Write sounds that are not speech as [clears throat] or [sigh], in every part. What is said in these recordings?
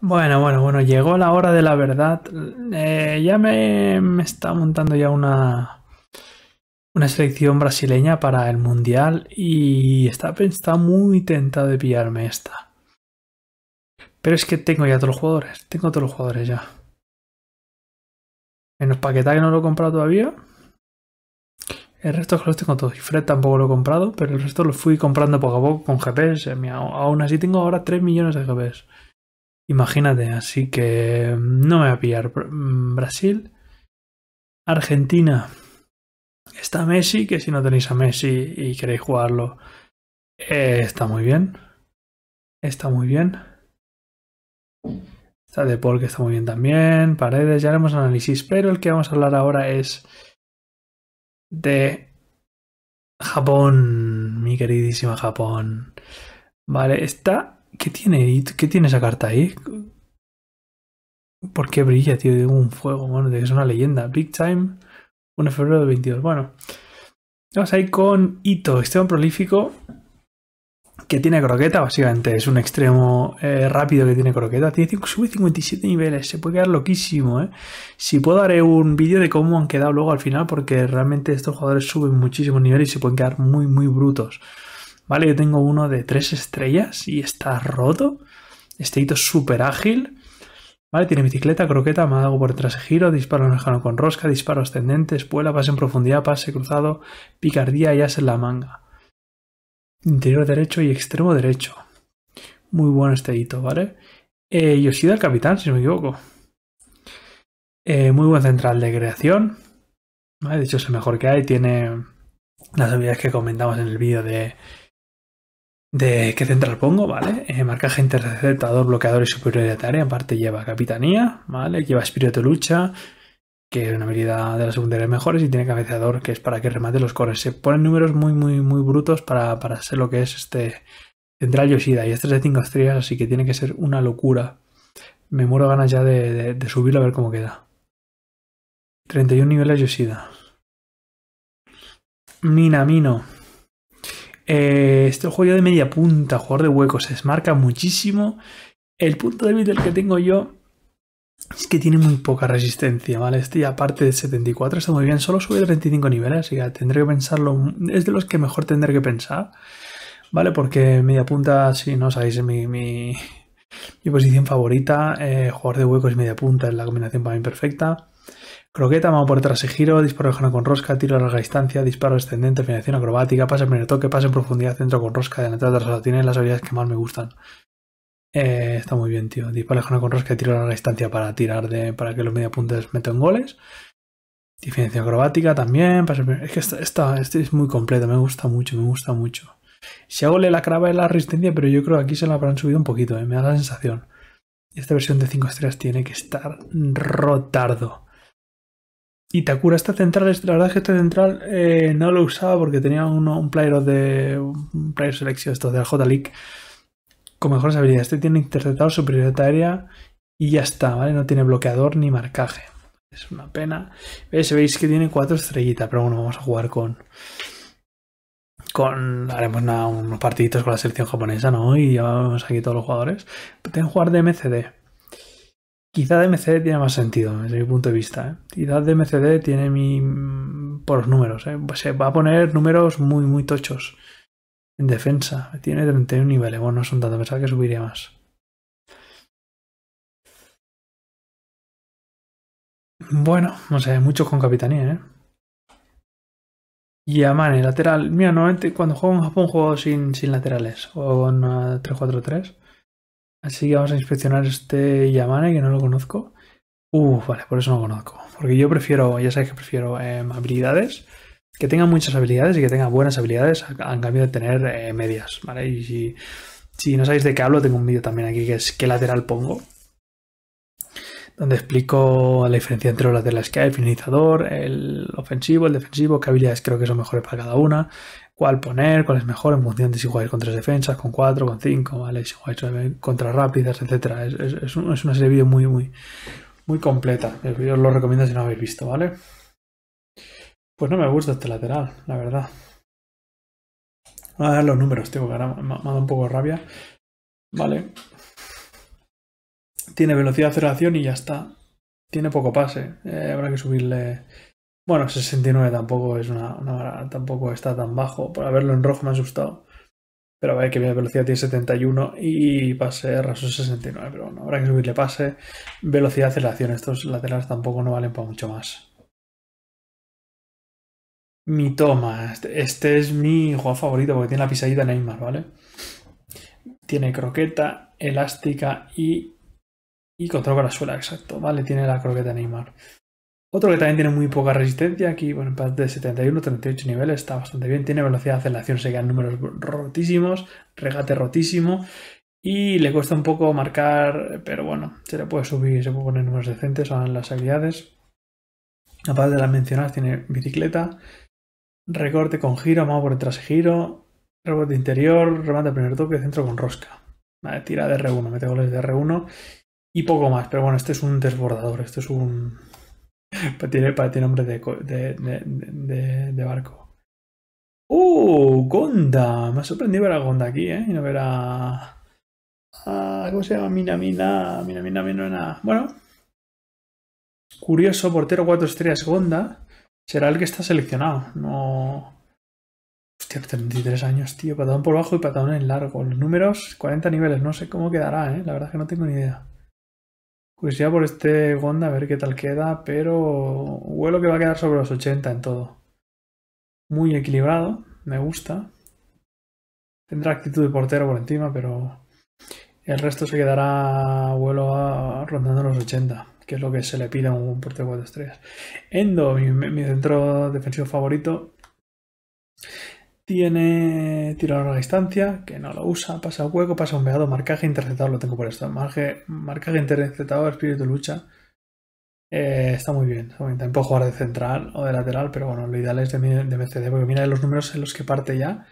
Bueno, bueno, bueno, llegó la hora de la verdad. Eh, ya me, me, está montando ya una, una selección brasileña para el Mundial y está, está muy tentado de pillarme esta. Pero es que tengo ya todos los jugadores, tengo todos los jugadores ya. Menos Paquetá que no lo he comprado todavía. El resto los tengo todos. Y Fred tampoco lo he comprado, pero el resto lo fui comprando poco a poco con GPS. Aún así tengo ahora 3 millones de GPS. Imagínate, así que mm, no me voy a pillar mm, Brasil. Argentina. Está Messi, que si no tenéis a Messi y queréis jugarlo, eh, está muy bien. Está muy bien. Está De Paul, que está muy bien también. Paredes, ya haremos análisis. Pero el que vamos a hablar ahora es de Japón, mi queridísima Japón. Vale, está ¿Qué tiene? ¿Qué tiene esa carta ahí? ¿Por qué brilla, tío? De un fuego, bueno, es una leyenda. Big Time, 1 de febrero del 22. Bueno, vamos ahí con Ito, extremo prolífico que tiene croqueta, básicamente. Es un extremo eh, rápido que tiene croqueta. Tiene sube 57 niveles, se puede quedar loquísimo, ¿eh? Si puedo haré un vídeo de cómo han quedado luego al final, porque realmente estos jugadores suben muchísimos niveles y se pueden quedar muy, muy brutos. ¿vale? Yo tengo uno de tres estrellas y está roto. Este hito es súper ágil. ¿Vale? Tiene bicicleta, croqueta, mago por detrás giro, disparo lejano con rosca, disparo ascendente, espuela, pase en profundidad, pase cruzado, picardía y as en la manga. Interior derecho y extremo derecho. Muy buen este hito, ¿vale? Eh, Yoshida el capitán, si no me equivoco. Eh, muy buen central de creación. ¿vale? De hecho, es el mejor que hay. Tiene las habilidades que comentamos en el vídeo de de qué central pongo, ¿vale? Eh, marcaje interceptador, bloqueador y superior de tarea. Aparte lleva capitanía, ¿vale? Lleva espíritu de lucha, que es una habilidad de las secundarias mejores, y tiene cabeceador, que es para que remate los corres Se ponen números muy, muy, muy brutos para, para ser lo que es este central Yoshida. Y este es de 5 estrellas, así que tiene que ser una locura. Me muero ganas ya de, subirlo a ver cómo queda. 31 niveles Yoshida. Minamino. Eh, este juego de media punta, jugador de huecos, se marca muchísimo. El punto débil del que tengo yo es que tiene muy poca resistencia, ¿vale? Este aparte de 74 está muy bien, solo sube 35 niveles, así que tendré que pensarlo, es de los que mejor tendré que pensar, ¿vale? Porque media punta, si no sabéis, es mi, posición favorita, eh, jugar de huecos y media punta es la combinación para mí perfecta. Croqueta, mano por detrás y giro, disparo de con rosca, tiro a larga distancia, disparo descendente finalización acrobática, pase el primer toque, pase en profundidad, centro con rosca, delantera tras Tiene las habilidades que más me gustan. Eh, está muy bien, tío. Disparo de con rosca, tiro a larga distancia para tirar de, para que los mediapuntes metan goles. Diferencia acrobática también. Es que esta, este es muy completo, me gusta mucho, me gusta mucho. Si hago le la crava en la resistencia, pero yo creo que aquí se la habrán subido un poquito, eh, me da la sensación. Esta versión de 5 estrellas tiene que estar rotardo. Y Takura esta central, la verdad es que esta central eh, no lo usaba porque tenía un player de selección de la J-League con mejores habilidades. Este tiene interceptador, superioridad aérea y ya está, ¿vale? No tiene bloqueador ni marcaje. Es una pena. ¿Veis? Veis que tiene cuatro estrellitas, pero bueno, vamos a jugar con. Con, haremos unos partiditos con la selección japonesa, ¿no? Y vemos aquí todos los jugadores. que jugar de MCD. Quizá DMCD tiene más sentido desde mi punto de vista. ¿eh? Quizá DMCD tiene mi... por los números. ¿eh? Pues se va a poner números muy, muy tochos. En defensa. Tiene 31 niveles. Bueno, no son tanto. Pensaba que subiría más. Bueno, no sé, muchos con capitanía, ¿eh? Yamane, lateral. Mira, normalmente cuando juego en Japón juego sin, sin laterales. O con 3-4-3. Así que vamos a inspeccionar este Yamane, que no lo conozco. Uh, vale, por eso no lo conozco. Porque yo prefiero, ya sabéis que prefiero em, habilidades, que tengan muchas habilidades y que tenga buenas habilidades, en cambio de tener eh, medias, ¿vale? Y si, si, no sabéis de qué hablo, tengo un vídeo también aquí que es qué lateral pongo, donde explico la diferencia entre los laterales que hay, el finalizador, el ofensivo, el defensivo, qué habilidades creo que son mejores para cada una, cuál poner, cuál es mejor en función de si jugáis con tres defensas, con cuatro, con cinco, ¿vale? Si jugáis contra rápidas, etcétera. Es, una serie de vídeos muy, muy, muy completa. El vídeo os lo recomiendo si no lo habéis visto, ¿vale? Pues no me gusta este lateral, la verdad. a ver los números, tengo que ahora me, ha dado un poco de rabia. Vale. Tiene velocidad de aceleración y ya está. Tiene poco pase. Eh, habrá que subirle bueno, 69 tampoco es una, tampoco está tan bajo. Por haberlo en rojo me ha asustado. Pero a ver que velocidad tiene 71 y pase raso 69. Pero bueno, habrá que subirle pase. Velocidad, aceleración. Estos laterales tampoco no valen para mucho más. Mi toma. Este, este es mi jugador favorito porque tiene la pisadita Neymar, ¿vale? Tiene croqueta, elástica y y control la suela, exacto, ¿vale? Tiene la croqueta Neymar. Otro que también tiene muy poca resistencia, aquí, bueno, de 71, 38 niveles, está bastante bien. Tiene velocidad de aceleración, se quedan números rotísimos, regate rotísimo. Y le cuesta un poco marcar, pero bueno, se le puede subir, se puede poner números decentes en las habilidades. Aparte de las mencionadas, tiene bicicleta, recorte con giro, más por tras giro, rebote interior, remate primer toque, centro con rosca. Vale, tira de R1, mete goles de R1 y poco más. Pero bueno, este es un desbordador, este es un, [laughs] Pues tiene, pues, tiene nombre de, de, de, de, barco. ¡Uh! Gonda. Me ha sorprendido ver a Gonda aquí, ¿eh? Y no ver a... ¿Cómo se llama? mina mina mina. Bueno. Curioso, portero 4 estrellas Gonda. Será el que está seleccionado. No... Hostia, 33 años, tío. Patadón por bajo y patadón en largo. Los números, 40 niveles. No sé cómo quedará, ¿eh? La verdad es que no tengo ni idea. Pues ya por este Wanda a ver qué tal queda, pero vuelo que va a quedar sobre los 80 en todo. Muy equilibrado, me gusta. Tendrá actitud de portero por encima, pero el resto se quedará vuelo rondando los 80, que es lo que se le pide a un portero de estrellas. Endo, mi centro defensivo favorito, tiene tiro a larga distancia, que no lo usa, pasa a hueco, pasa un pegado, marcaje interceptado, lo tengo por esto. marcaje interceptado, espíritu de lucha. Eh, está muy bien, También puedo jugar de central o de lateral, pero bueno, lo ideal es de, de MCD, porque mira los números en los que parte ya.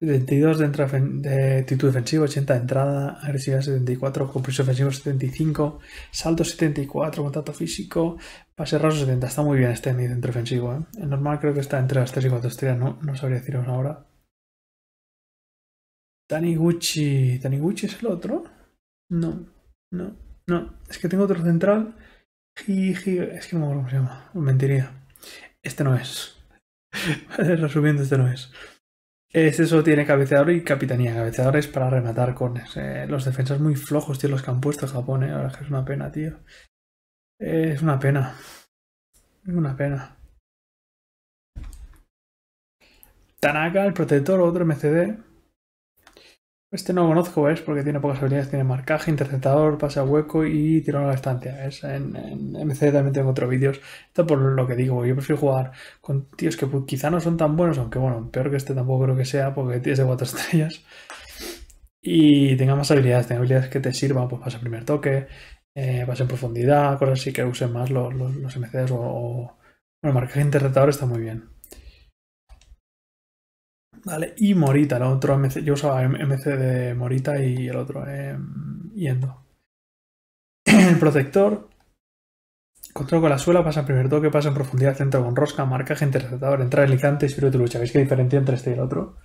72 de, entra, de actitud 80 de entrada, agresividad 74, compromiso ofensivo 75, salto 74, contacto físico, pase raso 70. Está muy bien este mi centro ofensivo. ¿eh? El normal creo que está entre las 3 y 4 estrellas, no, no sabría deciros ahora. Taniguchi. ¿Taniguchi es el otro? No, no, no. Es que tengo otro central. es que no me acuerdo cómo se llama. Mentiría. Este no es. [laughs] Resumiendo, este no es eso solo tiene cabeceador y capitanía. Cabeceadores para rematar cones eh, los defensas muy flojos, tío, los que han puesto Japón, eh. es una pena, tío. Eh, es una pena. una pena. Tanaka, el protector, otro MCD. Este no lo conozco, es porque tiene pocas habilidades. Tiene marcaje, interceptador, pase a hueco y tirón a la estancia. En, MC también tengo otros vídeos. Esto por lo que digo, yo prefiero jugar con tíos que quizá no son tan buenos, aunque bueno, peor que este tampoco creo que sea porque tiene de 4 [laughs] estrellas. Y tenga más habilidades, tenga habilidades que te sirvan, pues pasa primer toque, eh, en profundidad, cosas así que usen más los, los, MCs o, o... Bueno, marcaje e interceptador está muy bien. Vale, y Morita, el otro Yo usaba MC de Morita y el otro em, Yendo. [clears throat] El protector. Control con la suela, pasa en primer toque, pasa en profundidad, centro con rosca, marcaje, interceptador, entrada delicante, espíritu lucha. ¿Veis qué diferencia entre este y el otro?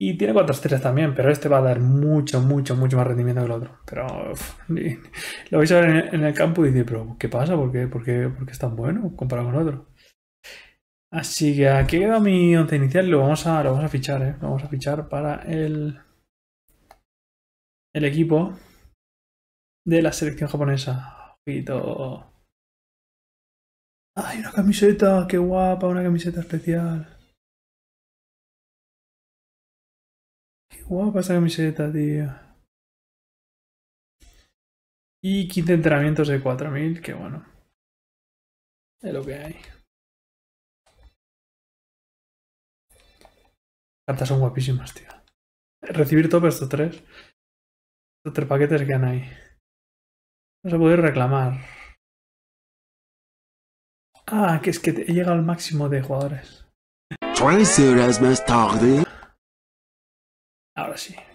Y tiene cuatro estrellas también, pero este va a dar mucho, mucho, mucho más rendimiento que el otro. Pero [laughs] lo vais a ver en el, campo y decir, pero ¿qué pasa? ¿Por qué? ¿Por por qué es tan bueno comparado con el otro? Así que aquí queda mi once inicial. Lo vamos a, lo vamos a fichar, ¿eh? Lo vamos a fichar para el, el equipo de la selección japonesa. ¡Ay, una camiseta! ¡Qué guapa! Una camiseta especial. ¡Qué guapa esa camiseta, tío! Y 15 entrenamientos de 4.000, qué bueno. Es lo que hay. cartas son guapísimas, tío. Recibir top estos tres. Estos tres paquetes que han ahí. No se puede reclamar. Ah, que es que he llegado al máximo de jugadores. Ahora sí. Bueno,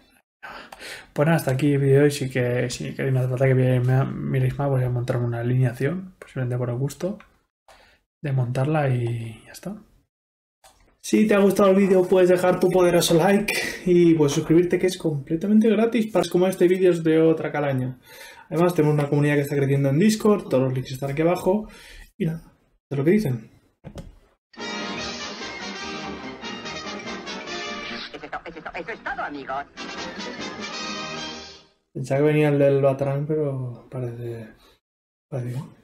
pues hasta aquí el vídeo y hoy. Si, que, si queréis, una hace falta que miréis más. Voy a montar una alineación, posiblemente por el gusto, de montarla y ya está. Si te ha gustado el vídeo puedes dejar tu poderoso like y pues suscribirte que es completamente gratis para como este vídeo es de otra calaña. Además tenemos una comunidad que está creciendo en Discord, todos los links están aquí abajo y nada, es lo que dicen. Pensaba que venía el del Batrán, pero parece... parece